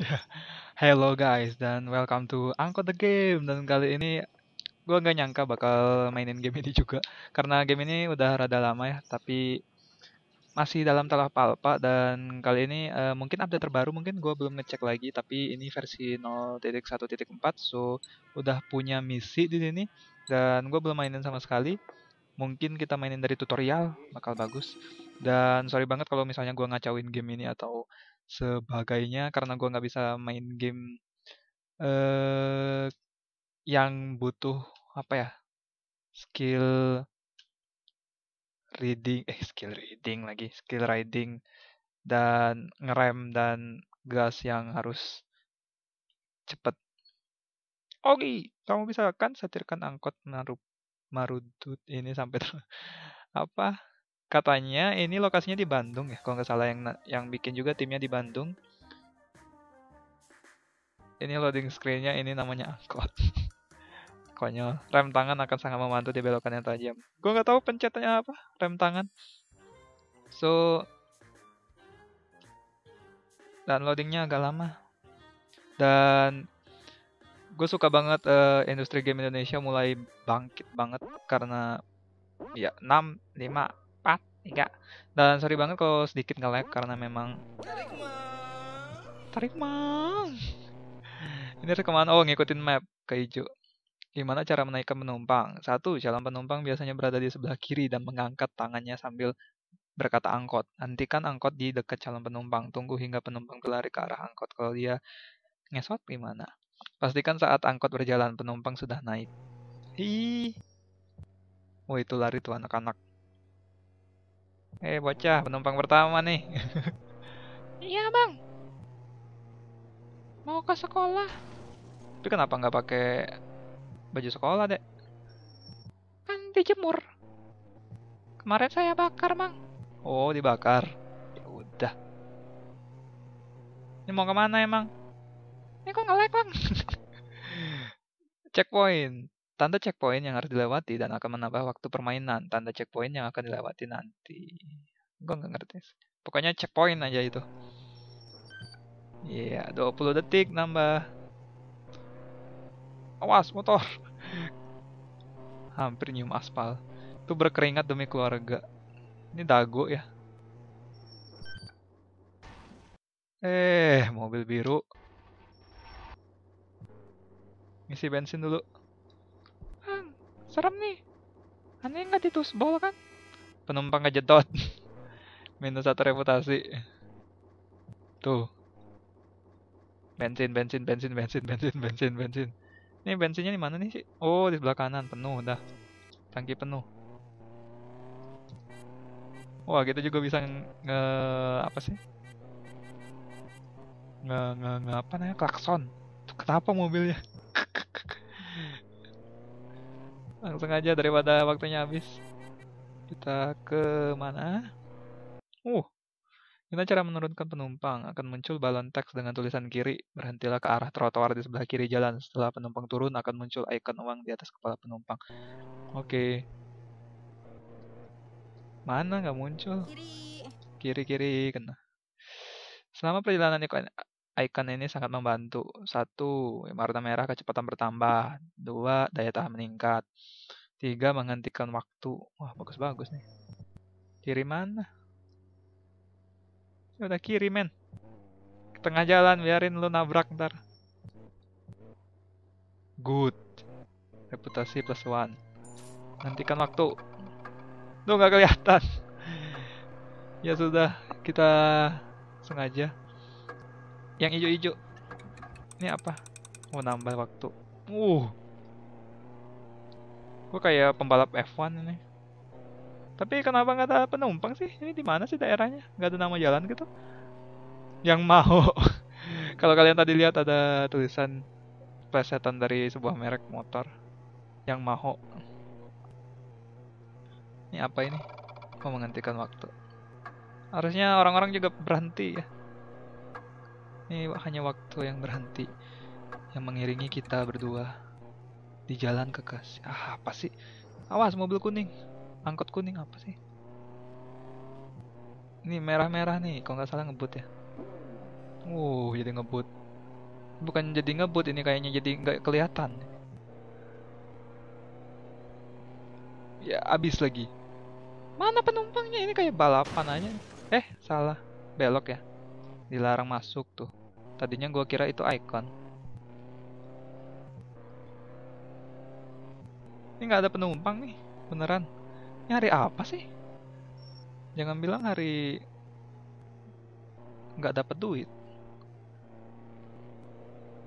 Hello guys dan welcome to Angkot the Game dan kali ini gue gak nyangka bakal mainin game ini juga karena game ini udah rada lama ya tapi masih dalam telah palpa dan kali ini uh, mungkin update terbaru mungkin gue belum ngecek lagi tapi ini versi 0.1.4 so udah punya misi di sini dan gue belum mainin sama sekali mungkin kita mainin dari tutorial bakal bagus dan sorry banget kalau misalnya gue ngacauin game ini atau sebagainya karena gue nggak bisa main game eh, yang butuh apa ya skill reading eh skill reading lagi skill riding dan ngerem dan gas yang harus cepet Ogi, kamu bisa kan setirkan angkot marudut ini sampai apa katanya ini lokasinya di Bandung ya kalau nggak salah yang yang bikin juga timnya di Bandung ini loading screennya ini namanya angkot konyol rem tangan akan sangat membantu di belokan yang tajam gue nggak tahu pencetnya apa rem tangan so dan loadingnya agak lama dan gue suka banget uh, industri game Indonesia mulai bangkit banget karena ya 6, 5, Enggak. Dan sorry banget kalau sedikit nge karena memang tarik mang. Tarik mang. Ini rekaman Oh, ngikutin map ke hijau. Gimana cara menaikkan penumpang? Satu, calon penumpang biasanya berada di sebelah kiri dan mengangkat tangannya sambil berkata angkot. nantikan angkot di dekat calon penumpang. Tunggu hingga penumpang berlari ke arah angkot. Kalau dia ngesot gimana? Pastikan saat angkot berjalan penumpang sudah naik. Hi. Oh itu lari tuh anak-anak. Eh hey, bocah, penumpang pertama nih. iya bang. Mau ke sekolah. Tapi kenapa nggak pakai baju sekolah dek? Kan dijemur. Kemarin saya bakar bang. Oh dibakar. Ya udah. Ini mau kemana emang? Ini kok ngelek bang? Checkpoint tanda checkpoint yang harus dilewati dan akan menambah waktu permainan tanda checkpoint yang akan dilewati nanti gue nggak ngerti pokoknya checkpoint aja itu iya yeah, 20 detik nambah awas motor hampir nyium aspal itu berkeringat demi keluarga ini dago ya eh mobil biru ngisi bensin dulu Serem nih. Aneh nggak ditusbol kan? Penumpang ngejedot. Minus satu reputasi. Tuh. Bensin, bensin, bensin, bensin, bensin, bensin, bensin. Ini bensinnya di mana nih sih? Oh, di sebelah kanan penuh udah. Tangki penuh. Wah, kita juga bisa nge apa sih? Nge nge, nge apa namanya? Klakson. Kenapa mobilnya? langsung aja daripada waktunya habis. Kita ke mana? Uh, Gimana cara menurunkan penumpang? Akan muncul balon teks dengan tulisan kiri. Berhentilah ke arah trotoar di sebelah kiri jalan. Setelah penumpang turun, akan muncul icon uang di atas kepala penumpang. Oke. Okay. Mana nggak muncul? Kiri. Kiri-kiri, kena. Selama perjalanan ikon, icon ini sangat membantu. Satu, warna merah kecepatan bertambah. Dua, daya tahan meningkat. Tiga, menghentikan waktu. Wah, bagus-bagus nih. kiriman sudah ya Udah kiri, men. Tengah jalan, biarin lu nabrak ntar. Good. Reputasi plus one. Hentikan waktu. Tuh nggak kelihatan. ya sudah, kita sengaja yang hijau-hijau. Ini apa? Mau oh, nambah waktu. Uh. Gue kayak pembalap F1 ini. Tapi kenapa nggak ada penumpang sih? Ini di mana sih daerahnya? Nggak ada nama jalan gitu? Yang mau. Kalau kalian tadi lihat ada tulisan plesetan dari sebuah merek motor yang maho. Ini apa ini? Mau menghentikan waktu. Harusnya orang-orang juga berhenti ya. Ini hanya waktu yang berhenti yang mengiringi kita berdua di jalan ke kas Ah, apa sih? Awas mobil kuning. Angkot kuning apa sih? Ini merah-merah nih, kalau nggak salah ngebut ya. Uh, jadi ngebut. Bukan jadi ngebut ini kayaknya jadi nggak kelihatan. Ya abis lagi. Mana penumpangnya? Ini kayak balapan aja. Eh, salah. Belok ya. Dilarang masuk tuh. Tadinya gue kira itu icon. Ini nggak ada penumpang nih, beneran. Ini hari apa sih? Jangan bilang hari nggak dapat duit.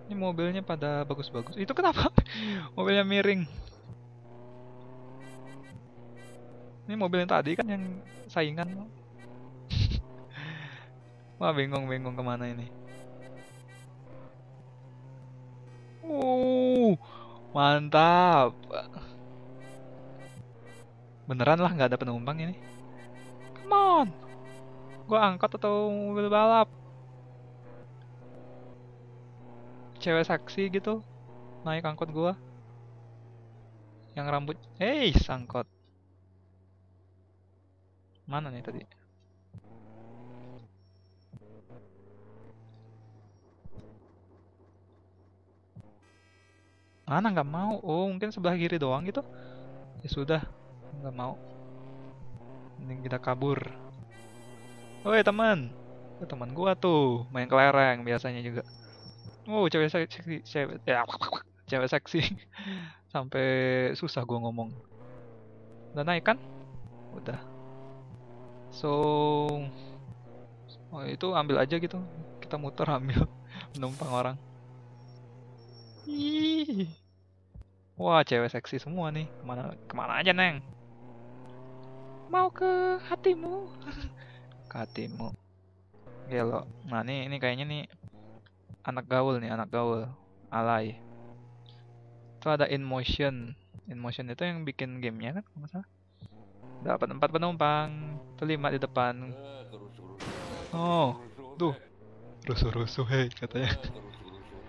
Ini mobilnya pada bagus-bagus. Itu kenapa? mobilnya miring. Ini mobil yang tadi kan yang saingan. Wah, bingung-bingung kemana ini. Uh, mantap. Beneran lah nggak ada penumpang ini. Come on. Gue angkat atau mobil balap. Cewek saksi gitu. Naik angkot gue. Yang rambut... Hei, eh, angkot. Mana nih tadi? mana nggak mau oh mungkin sebelah kiri doang gitu ya sudah nggak mau mending kita kabur oh ya teman oh, teman gua tuh main kelereng biasanya juga oh cewek seksi cewek ya cewek seksi sampai susah gua ngomong udah naik kan udah so oh, itu ambil aja gitu kita muter ambil penumpang orang Ih. Wah, cewek seksi semua nih. Kemana, kemana aja, Neng? Mau ke hatimu. ke hatimu. Gelo. Nah, nih, ini kayaknya nih anak gaul nih, anak gaul. Alay. Itu ada in motion. In motion itu yang bikin gamenya kan, kalau salah. Dapat empat penumpang. Itu lima di depan. Oh, tuh. Rusuh-rusuh, hei, katanya.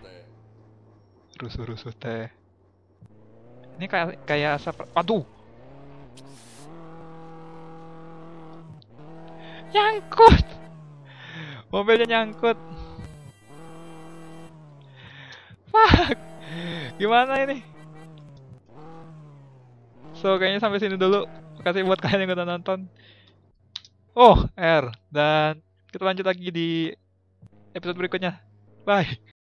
Rusuh-rusuh teh. Ini kayak kayak asap. Aduh. Nyangkut. Mobilnya nyangkut. Fuck. Gimana ini? So, kayaknya sampai sini dulu. Makasih buat kalian yang udah nonton. Oh, R. Dan kita lanjut lagi di episode berikutnya. Bye.